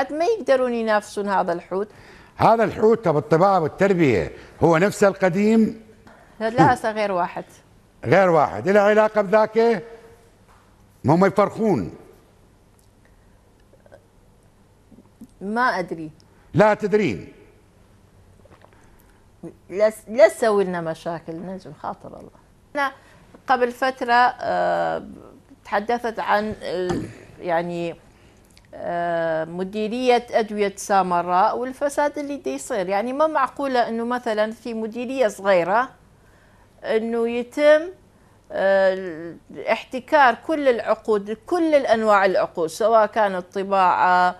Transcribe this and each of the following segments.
قد ما يقدرون ينافسون هذا الحوت هذا الحوت بالطباعة والتربية هو نفسه القديم لا هسه غير واحد غير واحد له علاقة بذاك ما هم يفرخون ما أدري لا تدرين لا لا تسوي لنا مشاكل نجم خاطر الله أنا قبل فترة آه، تحدثت عن آه، يعني آه، مديرية أدوية سامراء والفساد اللي دي يصير يعني ما معقولة أنه مثلا في مديرية صغيرة أنه يتم آه، احتكار كل العقود كل الأنواع العقود سواء كانت طباعة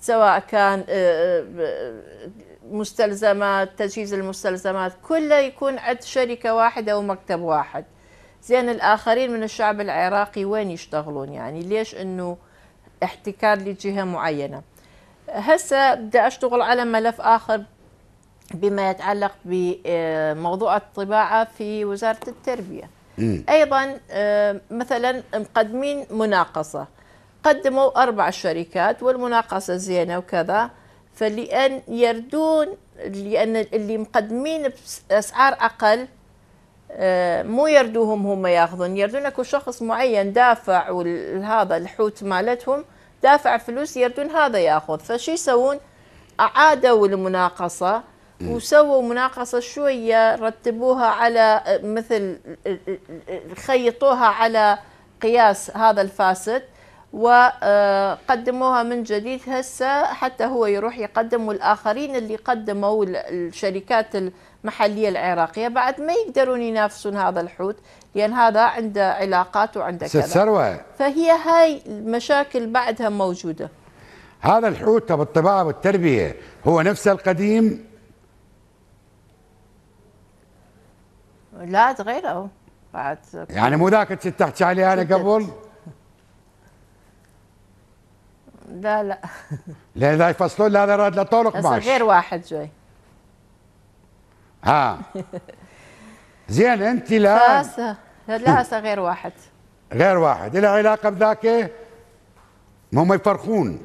سواء كان آه، مستلزمات تجهيز المستلزمات كله يكون عند شركة واحدة ومكتب واحد زين الآخرين من الشعب العراقي وين يشتغلون يعني ليش أنه احتكار لجهة معينة هسه بدي أشتغل على ملف آخر بما يتعلق بموضوع الطباعة في وزارة التربية أيضا آه، مثلا مقدمين مناقصة قدموا أربع شركات والمناقصة زينة وكذا فلأن يردون لأن اللي مقدمين بأسعار أقل مو يردوهم هم ياخذون يردون اكو شخص معين دافع هذا الحوت مالتهم دافع فلوس يردون هذا ياخذ فشو يسوون اعادوا المناقصه وسووا مناقصه شويه رتبوها على مثل خيطوها على قياس هذا الفاسد وقدموها من جديد هسه حتى هو يروح يقدم والآخرين اللي قدموا الشركات المحلية العراقية بعد ما يقدرون ينافسون هذا الحوت لأن هذا عنده علاقات وعنده كذا ثروة فهي هاي المشاكل بعدها موجودة هذا الحوت بالطباعة والتربية هو نفسه القديم لا تغيره بعد يعني مو ذاك اللي تحكي عليه أنا قبل لا لا لا لا يفصلون لا لا لا ماشي بس غير واحد جاي ها زين انت لا لا هسه غير واحد غير واحد له علاقه بذاك ما هم يفرخون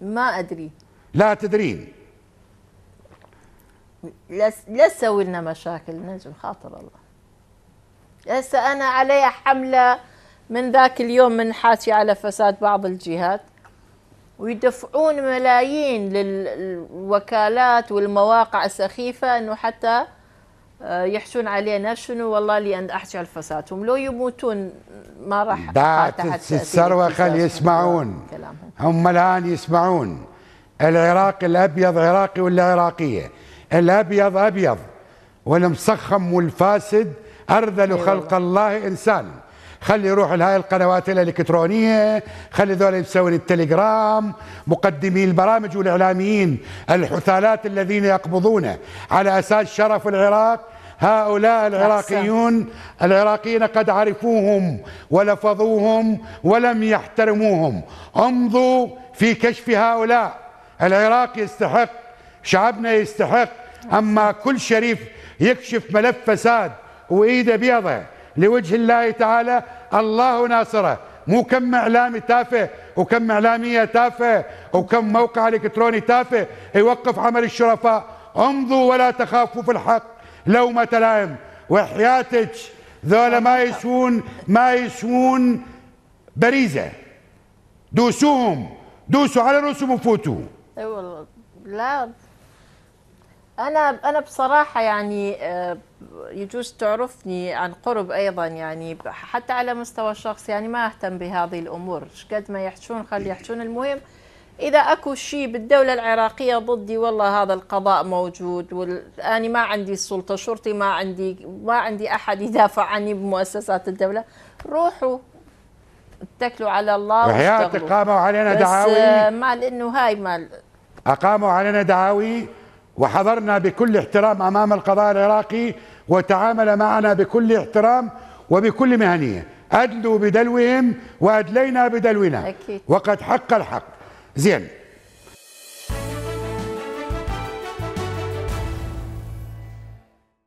ما ادري لا تدرين لا لا تسوي لنا مشاكل نجم خاطر الله هسه انا علي حمله من ذاك اليوم من حاشي على فساد بعض الجهات ويدفعون ملايين للوكالات والمواقع السخيفة أنه حتى آه، يحشون علينا شنو والله عند أحشي على فسادهم لو يموتون ما راح بعد الثروة خل يسمعون هم الآن يسمعون العراق الأبيض عراقي ولا عراقية الأبيض أبيض والمسخم والفاسد أرذل خلق الله إنسان خلي يروح لهاي القنوات الالكترونيه خلي ذول يسوون التليجرام مقدمي البرامج والاعلاميين الحثالات الذين يقبضون على اساس شرف العراق هؤلاء العراقيون العراقيين قد عرفوهم ولفظوهم ولم يحترموهم امضوا في كشف هؤلاء العراق يستحق شعبنا يستحق أما كل شريف يكشف ملف فساد وإيده بيضة لوجه الله تعالى الله ناصره مو كم اعلامي تافه وكم اعلاميه تافهه وكم موقع الكتروني تافه يوقف عمل الشرفاء امضوا ولا تخافوا في الحق لومة لائم وحياتك ذولا ما يسوون ما يسوون بريزه دوسوهم دوسوا على رؤوسهم وفوتوا اي والله لا انا انا بصراحه يعني آه، يجوز تعرفني عن قرب ايضا يعني حتى على مستوى الشخص يعني ما اهتم بهذه الامور قد ما يحشون خلي يحشون المهم اذا اكو شيء بالدوله العراقيه ضدي والله هذا القضاء موجود وانا ما عندي السلطه شرطي ما عندي ما عندي احد يدافع عني بمؤسسات الدوله روحوا اتكلوا على الله وحياتك قاموا علينا آه، دعاوي مال انه هاي مال اقاموا علينا دعاوي وحضرنا بكل احترام أمام القضاء العراقي وتعامل معنا بكل احترام وبكل مهنية أدلوا بدلوهم وأدلينا بدلونا أكيد. وقد حق الحق زين